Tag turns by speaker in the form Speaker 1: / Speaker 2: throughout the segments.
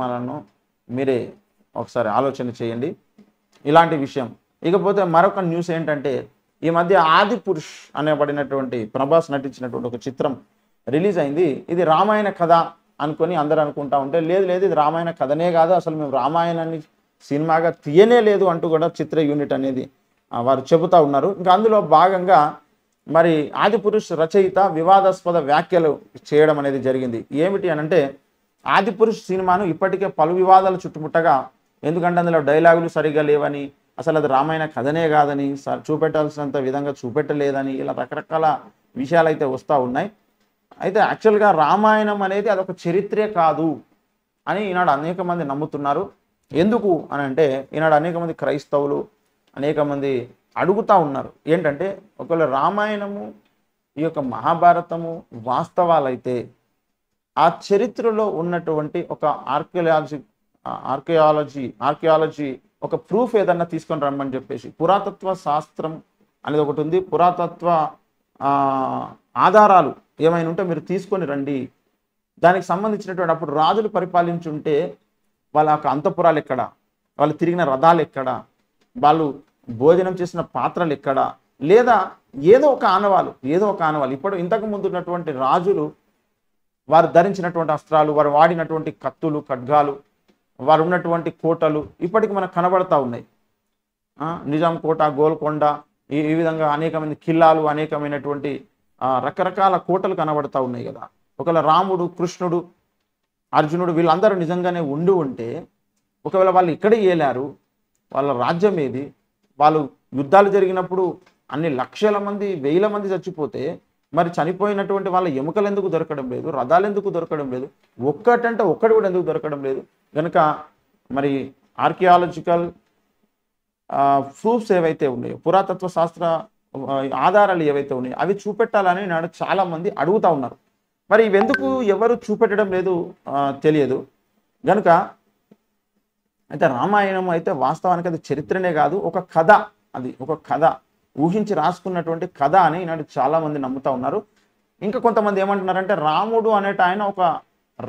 Speaker 1: మనను మీరే ఒకసారి ఆలోచన చేయండి ఇలాంటి విషయం ఇకపోతే మరొక న్యూస్ ఏంటంటే ఈ మధ్య ఆది పురుష్ అనేబడినటువంటి ప్రభాస్ నటించినటువంటి ఒక చిత్రం రిలీజ్ అయింది ఇది రామాయణ కథ అనుకొని అందరూ అనుకుంటా ఉంటే లేదు లేదు ఇది రామాయణ కథనే కాదు అసలు మేము రామాయణాన్ని సినిమాగా తీయనే లేదు అంటూ కూడా చిత్ర యూనిట్ అనేది వారు చెబుతూ ఉన్నారు ఇంకా అందులో భాగంగా మరి ఆది పురుష్ రచయిత వివాదాస్పద వ్యాఖ్యలు చేయడం అనేది జరిగింది ఏమిటి అనంటే ఆదిపురుష్ సినిమాను ఇప్పటికే పలు వివాదాలు చుట్టుముట్టగా ఎందుకంటే అందులో డైలాగులు సరిగా లేవని అసలు అది రామాయణ కథనే కాదని చూపెట్టాల్సినంత విధంగా చూపెట్టలేదని ఇలా రకరకాల విషయాలు అయితే వస్తూ ఉన్నాయి అయితే యాక్చువల్గా రామాయణం అనేది అదొక చరిత్రే కాదు అని ఈనాడు అనేక మంది నమ్ముతున్నారు ఎందుకు అని అంటే ఈనాడు అనేక మంది క్రైస్తవులు అనేక మంది అడుగుతూ ఉన్నారు ఏంటంటే ఒకవేళ రామాయణము ఈ యొక్క మహాభారతము వాస్తవాలైతే ఆ చరిత్రలో ఉన్నటువంటి ఒక ఆర్కియాలజీ ఆర్కియాలజీ ఆర్కియాలజీ ఒక ప్రూఫ్ ఏదన్నా తీసుకొని రమ్మని చెప్పేసి పురాతత్వ శాస్త్రం అనేది ఒకటి ఉంది పురాతత్వ ఆధారాలు ఏమైనా ఉంటే మీరు తీసుకొని రండి దానికి సంబంధించినటువంటి అప్పుడు రాజులు పరిపాలించుంటే వాళ్ళ యొక్క అంతపురాలు ఎక్కడ వాళ్ళు తిరిగిన రథాలు ఎక్కడ వాళ్ళు భోజనం చేసిన పాత్రలు ఎక్కడ లేదా ఏదో ఒక ఆనవాలు ఏదో ఒక ఆనవాలు ఇప్పుడు ఇంతకు ముందు ఉన్నటువంటి రాజులు వారు ధరించినటువంటి అస్త్రాలు వారు వాడినటువంటి కత్తులు ఖడ్గాలు వారు ఉన్నటువంటి కోటలు ఇప్పటికి మనకు కనబడతా ఉన్నాయి నిజాం కోట గోల్కొండ ఈ విధంగా అనేకమైన కిల్లాలు అనేకమైనటువంటి రకరకాల కోటలు కనబడతా ఉన్నాయి కదా ఒకవేళ రాముడు కృష్ణుడు అర్జునుడు వీళ్ళందరూ నిజంగానే ఉండి ఉంటే ఒకవేళ వాళ్ళు ఇక్కడే ఏలారు వాళ్ళ రాజ్యం ఏది వాళ్ళు యుద్ధాలు జరిగినప్పుడు అన్ని లక్షల మంది వేల మంది చచ్చిపోతే మరి చనిపోయినటువంటి వాళ్ళ ఎముకలు ఎందుకు దొరకడం లేదు రథాలు ఎందుకు దొరకడం లేదు ఒక్కటంటే ఒక్కటి కూడా ఎందుకు దొరకడం లేదు కనుక మరి ఆర్కియాలజికల్ ప్రూఫ్స్ ఏవైతే ఉన్నాయో పురాతత్వ శాస్త్ర ఆధారాలు ఏవైతే ఉన్నాయో అవి చూపెట్టాలని నాడు చాలామంది అడుగుతూ ఉన్నారు మరి ఇవెందుకు ఎవరు చూపెట్టడం లేదు తెలియదు గనుక అయితే రామాయణం అయితే వాస్తవానికి అది చరిత్రనే కాదు ఒక కథ అది ఒక కథ ఊహించి రాసుకున్నటువంటి కథ అని ఈనాడు చాలామంది నమ్ముతా ఉన్నారు ఇంకా కొంతమంది ఏమంటున్నారంటే రాముడు అనేట ఆయన ఒక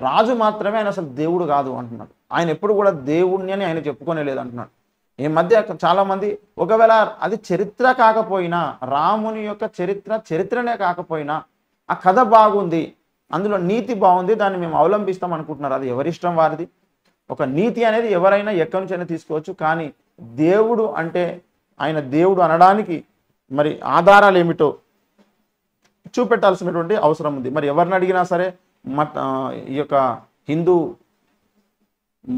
Speaker 1: రాజు మాత్రమే ఆయన అసలు దేవుడు కాదు అంటున్నాడు ఆయన ఎప్పుడు కూడా దేవుణ్ణి అని ఆయన చెప్పుకునే లేదు అంటున్నాడు ఈ మధ్య చాలామంది ఒకవేళ అది చరిత్ర కాకపోయినా రాముని యొక్క చరిత్ర చరిత్రనే కాకపోయినా ఆ కథ బాగుంది అందులో నీతి బాగుంది దాన్ని మేము అవలంబిస్తాం అనుకుంటున్నారు అది ఎవరిష్టం వారిది ఒక నీతి అనేది ఎవరైనా ఎక్కడి నుంచైనా తీసుకోవచ్చు కానీ దేవుడు అంటే ఆయన దేవుడు అనడానికి మరి ఆధారాలు ఏమిటో చూపెట్టాల్సినటువంటి అవసరం ఉంది మరి ఎవరిని అడిగినా సరే మత ఈ యొక్క హిందూ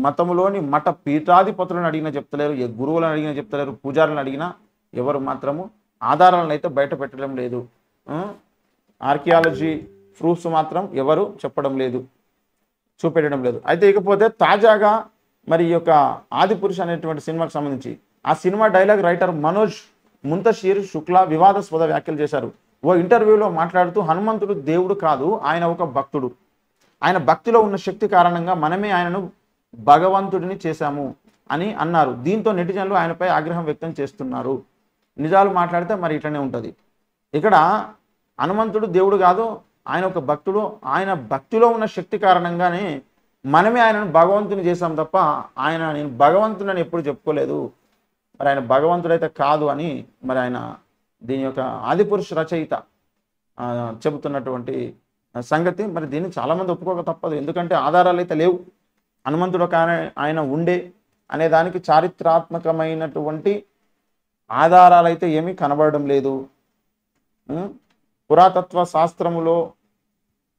Speaker 1: మతంలోని మఠ పీఠాధిపతులను అడిగినా చెప్తలేరు ఏ గురువులను అడిగినా చెప్తలేరు పూజారులను అడిగినా ఎవరు మాత్రము ఆధారాలను అయితే బయట పెట్టడం లేదు ఆర్కియాలజీ ప్రూఫ్స్ మాత్రం ఎవరు చెప్పడం లేదు చూపెట్టడం లేదు అయితే ఇకపోతే తాజాగా మరి ఈ యొక్క ఆదిపురుష అనేటువంటి సినిమాకి సంబంధించి ఆ cinema dialogue writer Manoj Muntashir Shukla వివాదస్పద వ్యాఖ్యలు చేశారు ఓ ఇంటర్వ్యూలో మాట్లాడుతూ హనుమంతుడు దేవుడు కాదు ఆయన ఒక భక్తుడు ఆయన భక్తిలో ఉన్న శక్తి కారణంగా మనమే ఆయనను భగవంతుడిని చేశాము అని అన్నారు దీంతో నెటిజన్లు ఆయనపై ఆగ్రహం వ్యక్తం చేస్తున్నారు నిజాలు మాట్లాడితే మరి ఇట్లనే ఉంటుంది ఇక్కడ హనుమంతుడు దేవుడు కాదు ఆయన ఒక భక్తుడు ఆయన భక్తిలో ఉన్న శక్తి కారణంగానే మనమే ఆయనను భగవంతుని చేశాం తప్ప ఆయన నేను భగవంతుని ఎప్పుడు చెప్పుకోలేదు మరి ఆయన భగవంతుడైతే కాదు అని మరి ఆయన దీని యొక్క ఆదిపురుష రచయిత చెబుతున్నటువంటి సంగతి మరి దీన్ని చాలామంది ఒప్పుకోక తప్పదు ఎందుకంటే ఆధారాలు అయితే లేవు హనుమంతుడు ఒక ఆయన ఉండే అనే దానికి చారిత్రాత్మకమైనటువంటి ఆధారాలు అయితే ఏమీ కనబడడం లేదు పురాతత్వ శాస్త్రములో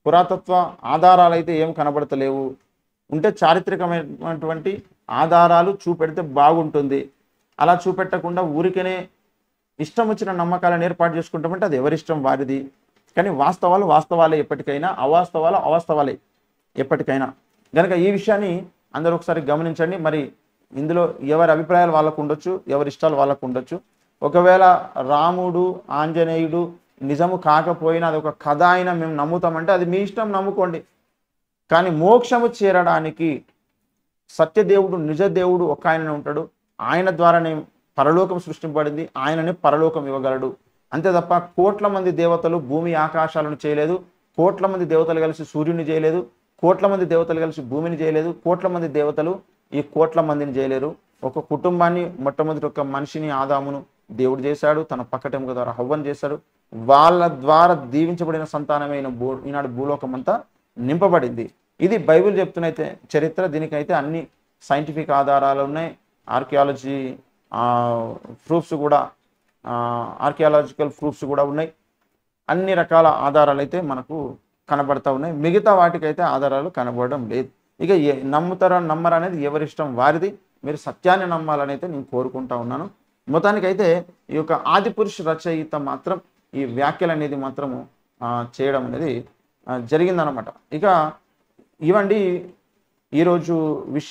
Speaker 1: పురాతత్వ ఆధారాలు అయితే ఏం కనబడతలేవు ఉంటే చారిత్రకమైనటువంటి ఆధారాలు చూపెడితే బాగుంటుంది అలా చూపెట్టకుండా ఊరికనే ఇష్టం వచ్చిన నమ్మకాలను ఏర్పాటు చేసుకుంటామంటే అది ఎవరిష్టం వారిది కానీ వాస్తవాలు వాస్తవాలే ఎప్పటికైనా అవాస్తవాలు అవాస్తవాలే ఎప్పటికైనా కనుక ఈ విషయాన్ని అందరూ ఒకసారి గమనించండి మరి ఇందులో ఎవరి అభిప్రాయాలు వాళ్ళకు ఉండొచ్చు ఎవరి ఇష్టాలు వాళ్ళకు ఉండొచ్చు ఒకవేళ రాముడు ఆంజనేయుడు నిజము కాకపోయినా అది ఒక కథ అయినా మేము నమ్ముతామంటే అది మీ ఇష్టం నమ్ముకోండి కానీ మోక్షము చేరడానికి సత్యదేవుడు నిజదేవుడు ఒక ఆయన ఉంటాడు ఆయన ద్వారానే పరలోకం సృష్టింపబడింది ఆయనని పరలోకం ఇవ్వగలడు అంతే తప్ప కోట్ల మంది దేవతలు భూమి ఆకాశాలను చేయలేదు కోట్ల మంది దేవతలు కలిసి సూర్యుని చేయలేదు కోట్ల మంది దేవతలు కలిసి భూమిని చేయలేదు కోట్ల మంది దేవతలు ఈ కోట్ల మందిని చేయలేరు ఒక కుటుంబాన్ని మొట్టమొదటి ఒక మనిషిని ఆదామును దేవుడు చేశాడు తన పక్కటెముక ద్వారా హవ్వను చేశాడు వాళ్ళ ద్వారా దీవించబడిన సంతానమైన భూ ఈనాడు భూలోకం అంతా నింపబడింది ఇది బైబిల్ చెప్తున్నైతే చరిత్ర దీనికైతే అన్ని సైంటిఫిక్ ఆధారాలు ఉన్నాయి ఆర్కియాలజీ ప్రూఫ్స్ కూడా ఆర్కియాలజికల్ ప్రూఫ్స్ కూడా ఉన్నాయి అన్ని రకాల ఆధారాలు అయితే మనకు కనబడతా ఉన్నాయి మిగతా వాటికైతే ఆధారాలు కనబడడం లేదు ఇక నమ్ముతారా నమ్మరు అనేది ఎవరిష్టం వారిది మీరు సత్యాన్ని నమ్మాలని అయితే నేను కోరుకుంటా ఉన్నాను మొత్తానికైతే ఈ యొక్క ఆదిపురుష రచయిత మాత్రం ఈ వ్యాఖ్యలు అనేది మాత్రము చేయడం అనేది జరిగిందనమాట ఇక ఇవండి ఈరోజు విషయం